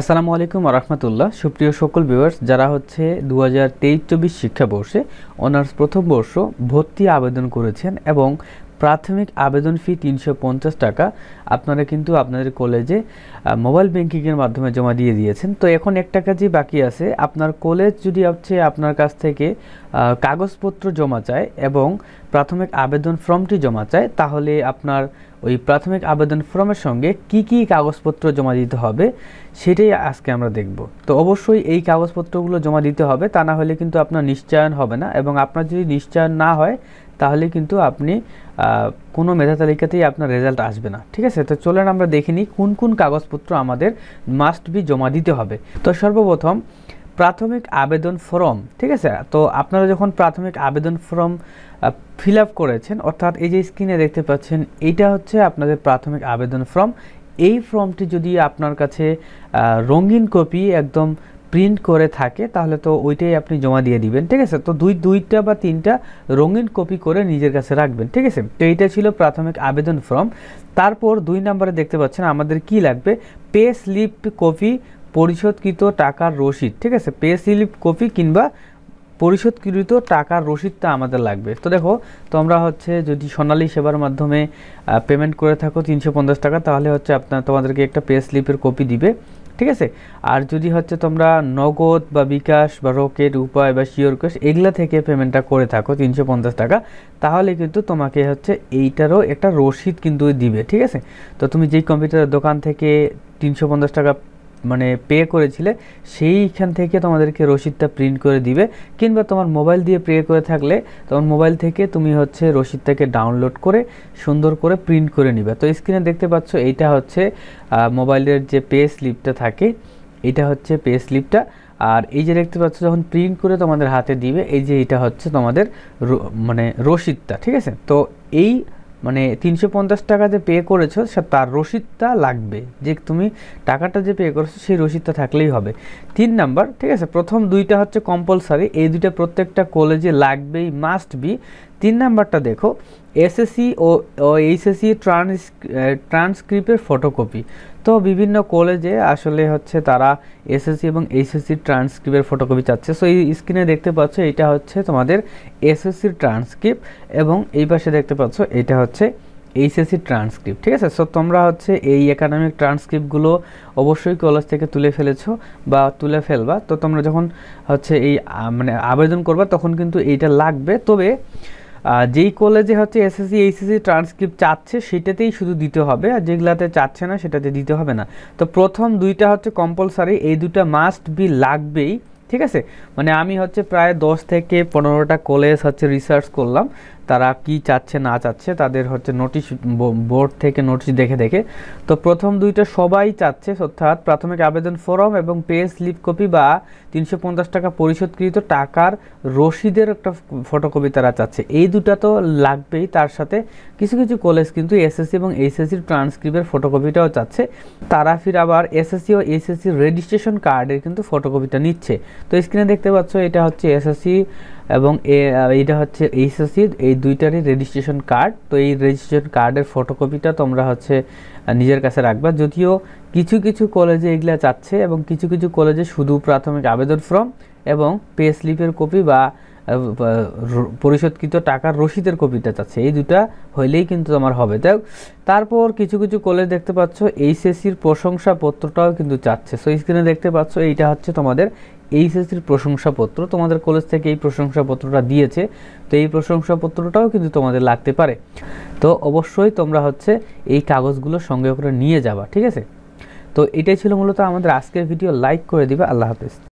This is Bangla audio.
আসসালামু আলাইকুম রহমতুল্লাহ সুপ্রিয় সকল ভিউয়ার্স যারা হচ্ছে দু হাজার তেইশ চব্বিশ শিক্ষাবর্ষে অনার্স প্রথম বর্ষ ভর্তি আবেদন করেছেন এবং প্রাথমিক আবেদন ফি তিনশো টাকা আপনারা কিন্তু আপনাদের কলেজে মোবাইল ব্যাঙ্কিংয়ের মাধ্যমে জমা দিয়ে দিয়েছেন তো এখন এক টাকা যে বাকি আছে আপনার কলেজ যদি হচ্ছে আপনার কাছ থেকে কাগজপত্র জমা চায় এবং প্রাথমিক আবেদন ফর্মটি জমা চায় তাহলে আপনার ওই প্রাথমিক আবেদন ফর্মের সঙ্গে কি কি কাগজপত্র জমা দিতে হবে সেটাই আজকে আমরা দেখব তো অবশ্যই এই কাগজপত্রগুলো জমা দিতে হবে তা না হলে কিন্তু আপনার নিশ্চয়ন হবে না এবং আপনার যদি নিশ্চয়ন না হয় তাহলে কিন্তু আপনি কোনো মেধা তালিকাতেই আপনার রেজাল্ট আসবে না ঠিক আছে তো চলেন আমরা দেখে নিই কোন কোন কাগজপত্র আমাদের মাস্ট বি জমা দিতে হবে তো সর্বপ্রথম প্রাথমিক আবেদন ফর্ম ঠিক আছে তো আপনারা যখন প্রাথমিক আবেদন ফর্ম ফিল আপ করেছেন অর্থাৎ এই যে স্ক্রিনে দেখতে পাচ্ছেন এইটা হচ্ছে আপনাদের প্রাথমিক আবেদন ফর্ম এই ফর্মটি যদি আপনার কাছে রঙিন কপি একদম প্রিন্ট করে থাকে তাহলে তো ওইটাই আপনি জমা দিয়ে দিবেন ঠিক আছে তো দুই দুইটা বা তিনটা রঙিন কপি করে নিজের কাছে রাখবেন ঠিক আছে তো এইটা ছিল প্রাথমিক আবেদন ফর্ম তারপর দুই নম্বরে দেখতে পাচ্ছেন আমাদের কি লাগবে পে স্লিপ কপি পরিশোধকৃত টাকার রসিদ ঠিক আছে পে স্লিপ কপি কিংবা পরিশোধকৃত টাকার রসিদটা আমাদের লাগবে তো দেখো তোমরা হচ্ছে যদি সোনালি সেবার মাধ্যমে পেমেন্ট করে থাকো তিনশো টাকা তাহলে হচ্ছে আপনার তোমাদেরকে একটা পে স্লিপের কপি দিবে ঠিক আছে আর যদি হচ্ছে তোমরা নগদ বা বিকাশ বা রকেট উপায় বা শিওর কেস এগুলা থেকে পেমেন্টটা করে থাকো তিনশো পঞ্চাশ টাকা তাহলে কিন্তু তোমাকে হচ্ছে এইটারও একটা রসিদ কিন্তু দিবে ঠিক আছে তো তুমি যেই কম্পিউটারের দোকান থেকে তিনশো পঞ্চাশ টাকা মানে পে করেছিলে সেইখান থেকে তোমাদেরকে রসিদটা প্রিন্ট করে দিবে কিংবা তোমার মোবাইল দিয়ে পে করে থাকলে তোমার মোবাইল থেকে তুমি হচ্ছে রসিদটাকে ডাউনলোড করে সুন্দর করে প্রিন্ট করে নিবে তো স্ক্রিনে দেখতে পাচ্ছ এইটা হচ্ছে মোবাইলের যে পে স্লিপটা থাকে এটা হচ্ছে পে স্লিপটা আর এই যে দেখতে পাচ্ছ যখন প্রিন্ট করে তোমাদের হাতে দিবে এই যে এটা হচ্ছে তোমাদের মানে রসিদটা ঠিক আছে তো এই মানে তিনশো পঞ্চাশ টাকা যে পে করেছো তার রসিদটা লাগবে যে তুমি টাকাটা যে পে করেছো সেই রসিদটা থাকলেই হবে তিন নাম্বার ঠিক আছে প্রথম দুইটা হচ্ছে কম্পালসারি এই দুইটা প্রত্যেকটা কলেজে লাগবেই মাস্ট বি তিন নাম্বারটা দেখো এসএসসি ও এইচএসসি ট্রান্স ট্রান্সক্রিপ্টের ফটোকপি তো বিভিন্ন কলেজে আসলে হচ্ছে তারা এসএসসি এবং এইচএসসি ট্রান্সক্রিপ্টের ফটোকপি চাচ্ছে সো এই স্ক্রিনে দেখতে পাচ্ছ এটা হচ্ছে তোমাদের এসএসসির ট্রান্সক্রিপ্ট এবং এই পাশে দেখতে পাচ্ছ এটা হচ্ছে এইচএসসি ট্রান্সক্রিপ্ট ঠিক আছে সো তোমরা হচ্ছে এই একাডেমিক ট্রান্সক্রিপ্টগুলো অবশ্যই কলেজ থেকে তুলে ফেলেছ বা তুলে ফেলবা তো তোমরা যখন হচ্ছে এই মানে আবেদন করবা তখন কিন্তু এইটা লাগবে তবে যেই কলেজে হচ্ছে এসএসসি এইচএসসি ট্রান্সক্রিপ্ট চাচ্ছে সেটাতেই শুধু দিতে হবে আর যেগুলাতে চাচ্ছে না সেটাতে দিতে হবে না তো প্রথম দুইটা হচ্ছে কম্পালসারি এই দুটা মাস্ট বি লাগবেই ঠিক আছে মানে আমি হচ্ছে প্রায় দশ থেকে পনেরোটা কলেজ হচ্ছে রিসার্চ করলাম তারা কি চাচ্ছে না চাচ্ছে তাদের হচ্ছে নোটিশ বোর্ড থেকে নোটিশ দেখে দেখে তো প্রথম দুইটা সবাই চাচ্ছে অর্থাৎ প্রাথমিক আবেদন ফরম এবং পে স্লিপ কপি বা তিনশো টাকা পরিশোধকৃত টাকার রসিদের একটা ফটোকপি তারা চাচ্ছে এই দুটা তো লাগবেই তার সাথে কিছু কিছু কলেজ কিন্তু এসএসসি এবং এইচএসসির ট্রান্সক্রিপ্টের ফটোকপিটাও চাচ্ছে তারা ফির আবার এসএসসি ও এইচএসসির রেজিস্ট্রেশন কার্ডের কিন্তু ফটোকপিটা নিচ্ছে তো স্ক্রিনে দেখতে পাচ্ছ এটা হচ্ছে এসএসসি এবং এইটা হচ্ছে এইচএসসি এই দুইটারই রেজিস্ট্রেশন কার্ড তো এই রেজিস্ট্রেশন কার্ডের ফটোকপিটা তোমরা হচ্ছে নিজের কাছে রাখবা যদিও কিছু কিছু কলেজে এগুলা চাচ্ছে এবং কিছু কিছু কলেজে শুধু প্রাথমিক আবেদন ফর্ম এবং পে স্লিপের কপি বা পরিশোধকৃত টাকার রসিদের কপিটা চাচ্ছে এই দুটা হইলেই কিন্তু তোমার হবে দেখ তারপর কিছু কিছু কলেজ দেখতে পাচ্ছ এইচএসসির প্রশংসাপত্রটাও কিন্তু চাচ্ছে সো স্ক্রিনে দেখতে পাচ্ছ এইটা হচ্ছে তোমাদের এইচএসসির প্রশংসাপত্র তোমাদের কলেজ থেকে এই প্রশংসাপত্রটা দিয়েছে তো এই প্রশংসাপত্রটাও কিন্তু তোমাদের লাগতে পারে তো অবশ্যই তোমরা হচ্ছে এই কাগজগুলো সঙ্গে করে নিয়ে যাবা ঠিক আছে তো এটাই ছিল মূলত আমাদের আজকের ভিডিও লাইক করে দিবে আল্লাহ হাফেজ